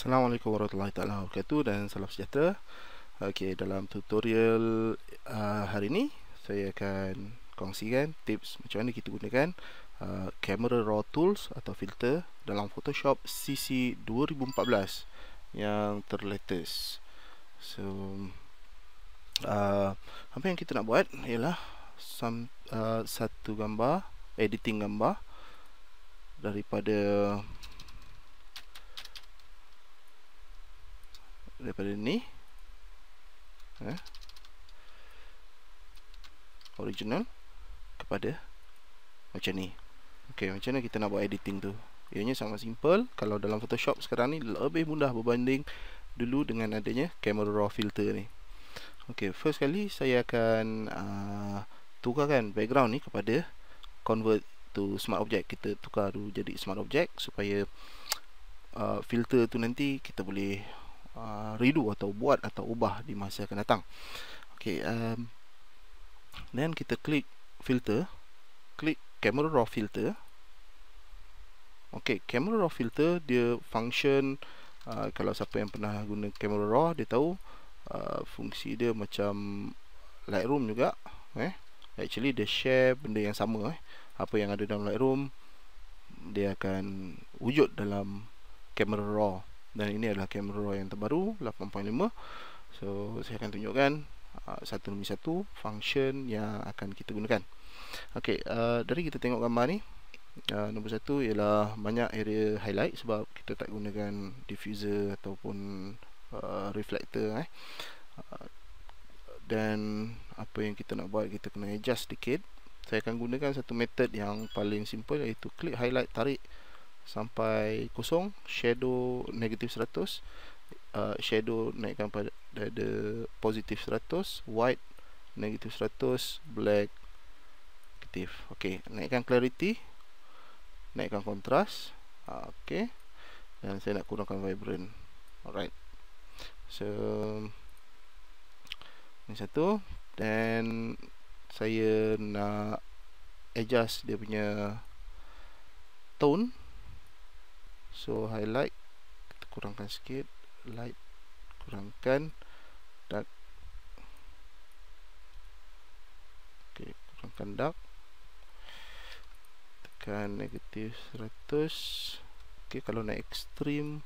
Assalamualaikum warahmatullahi taala wabarakatuh dan salam sejahtera. Okey, dalam tutorial uh, hari ini saya akan kongsikan tips macam mana kita gunakan uh, camera raw tools atau filter dalam Photoshop CC 2014 yang terlatest. So uh, apa yang kita nak buat ialah some, uh, satu gambar editing gambar daripada daripada ni eh, original kepada macam ni ok macam mana kita nak buat editing tu ianya sangat simple kalau dalam photoshop sekarang ni lebih mudah berbanding dulu dengan adanya camera raw filter ni ok first kali saya akan uh, tukarkan background ni kepada convert to smart object kita tukar dulu jadi smart object supaya uh, filter tu nanti kita boleh Uh, redo atau buat atau ubah di masa akan datang. Okey, um, then kita klik filter, klik camera raw filter. Okey, camera raw filter dia function uh, kalau siapa yang pernah guna camera raw dia tahu uh, fungsi dia macam Lightroom juga, eh. Actually dia share benda yang sama eh. Apa yang ada dalam Lightroom dia akan wujud dalam camera raw dan ini adalah kamera RAW yang terbaru 8.5 so saya akan tunjukkan uh, satu demi satu function yang akan kita gunakan ok uh, ah, dari kita tengok gambar ni uh, nombor satu ialah banyak area highlight sebab kita tak gunakan diffuser ataupun uh, reflector eh. uh, dan apa yang kita nak buat kita kena adjust sedikit saya akan gunakan satu method yang paling simple iaitu klik highlight tarik sampai kosong shadow negatif 100 uh, shadow naikkan pada ada positif 100 white negatif 100 black negatif okey naikkan clarity naikkan kontras uh, ah, okey dan saya nak kurangkan vibrant alright so ini satu dan saya nak adjust dia punya tone So highlight kita kurangkan sikit, light kurangkan dark. Okey, kurangkan dark. Tekan negatif 100. Okey, kalau nak ekstrim,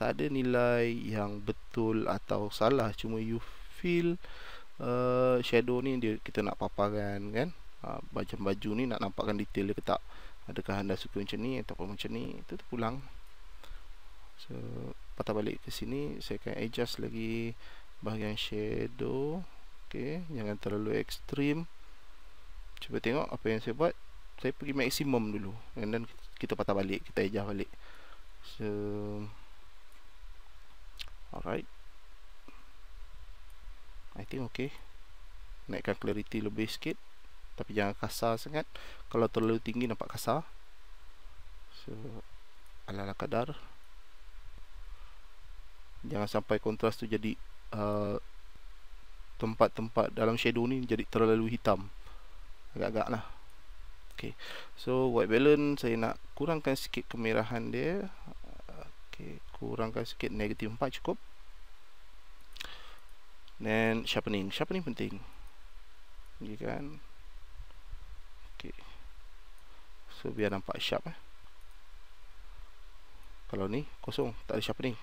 tak ada nilai yang betul atau salah cuma you feel uh, shadow ni dia kita nak paparkan kan? Ah, macam baju ni nak nampakkan detail dia ke tak adakah anda suka macam ni ataupun macam ni itu tu pulang so patah balik ke sini saya akan adjust lagi bahagian shadow Okay, jangan terlalu ekstrim cuba tengok apa yang saya buat saya pergi maksimum dulu and then kita patah balik kita adjust balik so alright i think okay naikkan clarity lebih sikit tapi jangan kasar sangat kalau terlalu tinggi nampak kasar so ala ala kadar jangan sampai kontras tu jadi uh, tempat-tempat uh, dalam shadow ni jadi terlalu hitam agak-agak lah Okay. So white balance saya nak kurangkan sikit kemerahan dia. Okay, kurangkan sikit negative 4 cukup. Then sharpening. Sharpening penting. Ni kan. so biar nampak sharp eh. kalau ni kosong tak ada sharpening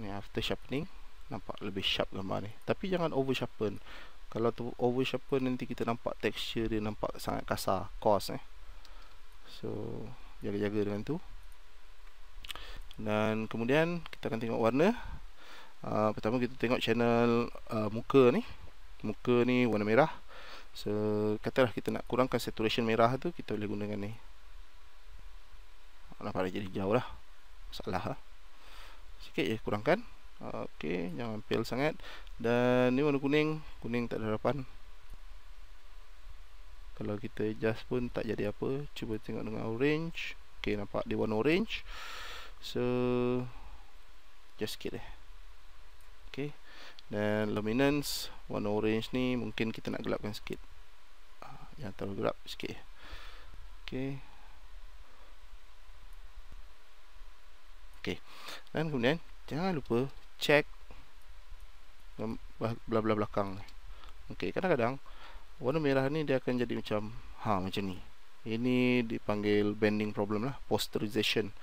ni after sharpening nampak lebih sharp gambar ni tapi jangan over sharpen kalau tu over sharpen nanti kita nampak texture dia nampak sangat kasar kos. eh. so jaga-jaga dengan tu dan kemudian kita akan tengok warna uh, pertama kita tengok channel uh, muka ni muka ni warna merah So, katalah kita nak kurangkan saturation merah tu Kita boleh gunakan ni Nampak dah jadi jauh lah Salah lah Sikit je kurangkan Okey, jangan pale sangat Dan ni warna kuning Kuning tak ada harapan Kalau kita adjust pun tak jadi apa Cuba tengok dengan orange Okey, nampak dia warna orange So Just sikit eh Okey dan luminance warna orange ni mungkin kita nak gelapkan sikit yang terlalu gelap sikit okey okey dan kemudian jangan lupa check belah-belah belakang ni okey kadang-kadang warna merah ni dia akan jadi macam ha macam ni ini dipanggil bending problem lah posterization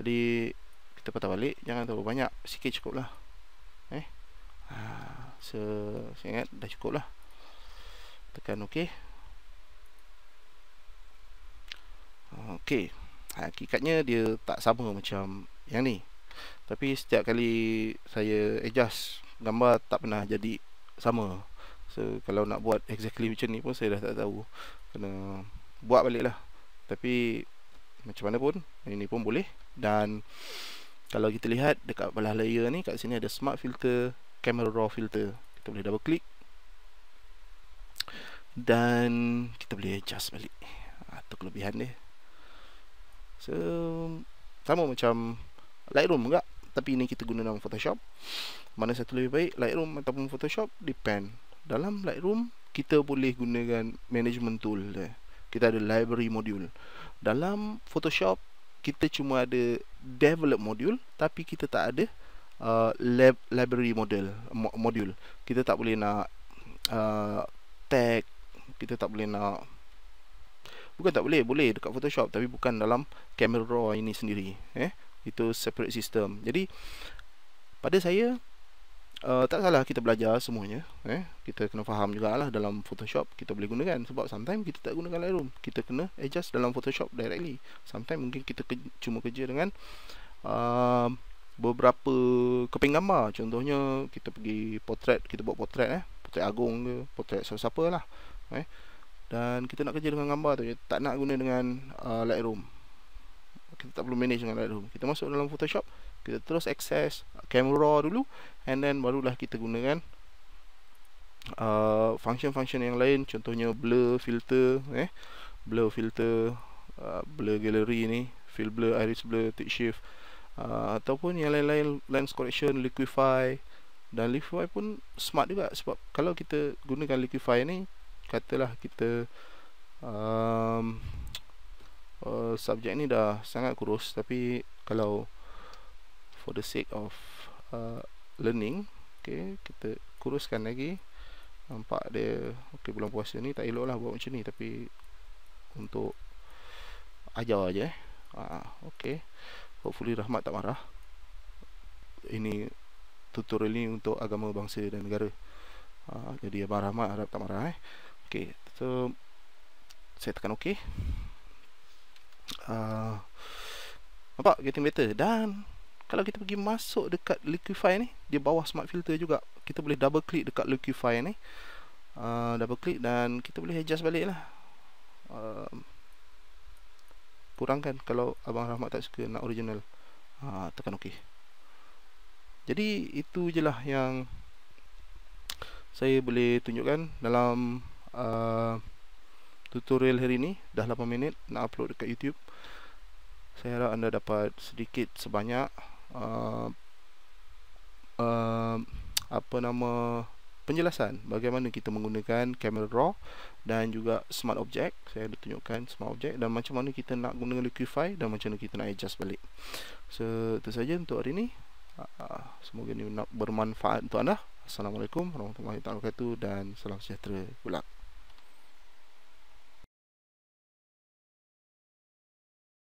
jadi kita patah balik jangan terlalu banyak sikit cukup lah eh ha, so, saya ingat dah cukup lah tekan okey Okey. Hakikatnya dia tak sama macam yang ni. Tapi setiap kali saya adjust gambar tak pernah jadi sama. So kalau nak buat exactly macam ni pun saya dah tak tahu. Kena buat baliklah. Tapi macam mana pun ini pun boleh dan kalau kita lihat dekat belah layer ni kat sini ada smart filter, camera raw filter. Kita boleh double click dan kita boleh adjust balik. Atau ah, kelebihan dia. So sama macam Lightroom juga tapi ini kita guna dalam Photoshop. Mana satu lebih baik Lightroom ataupun Photoshop depend. Dalam Lightroom kita boleh gunakan management tool dia. Kita ada library module. Dalam Photoshop kita cuma ada develop module tapi kita tak ada uh, lab, library model module. Kita tak boleh nak uh, tag, kita tak boleh nak Bukan tak boleh, boleh dekat Photoshop tapi bukan dalam Camera Raw ini sendiri, eh. Itu separate system. Jadi pada saya uh, tak salah kita belajar semuanya, eh. Kita kena faham jugalah dalam Photoshop kita boleh gunakan sebab sometimes kita tak gunakan Lightroom. Kita kena adjust dalam Photoshop directly. Sometimes mungkin kita ke cuma kerja dengan uh, beberapa keping gambar. Contohnya kita pergi portrait, kita buat portrait eh, portrait agung ke, portrait siapa-siapa lah, eh dan kita nak kerja dengan gambar tu je tak nak guna dengan uh, Lightroom kita tak perlu manage dengan Lightroom kita masuk dalam Photoshop kita terus access camera raw dulu and then barulah kita gunakan uh, function-function yang lain contohnya blur filter eh blur filter uh, blur gallery ni fill blur iris blur tilt shift uh, ataupun yang lain-lain lens correction liquify dan liquify pun smart juga sebab kalau kita gunakan liquify ni katalah kita um, uh, subjek ni dah sangat kurus tapi kalau for the sake of uh, learning okay, kita kuruskan lagi nampak dia okay, belum puas ni tak elok lah buat macam ni tapi untuk ajar aje eh. Ah, okay. Hopefully Rahmat tak marah. Ini tutorial ni untuk agama bangsa dan negara. Ah, jadi Abang Rahmat harap tak marah eh ok so saya tekan ok uh, ah, nampak getting better dan kalau kita pergi masuk dekat liquify ni di bawah smart filter juga kita boleh double click dekat liquify ni uh, double click dan kita boleh adjust balik lah uh, kurangkan kalau Abang Rahmat tak suka nak original uh, tekan ok jadi itu je lah yang saya boleh tunjukkan dalam Eh, tutorial hari ini dah 8 minit nak upload dekat YouTube. Saya harap anda dapat sedikit sebanyak uh, uh, apa nama penjelasan bagaimana kita menggunakan Camera raw dan juga smart object. Saya ada tunjukkan smart object dan macam mana kita nak guna liquify dan macam mana kita nak adjust balik. So, itu saja untuk hari ini. Uh, ah, semoga ini bermanfaat untuk anda. Assalamualaikum warahmatullahi wabarakatuh dan salam sejahtera. Good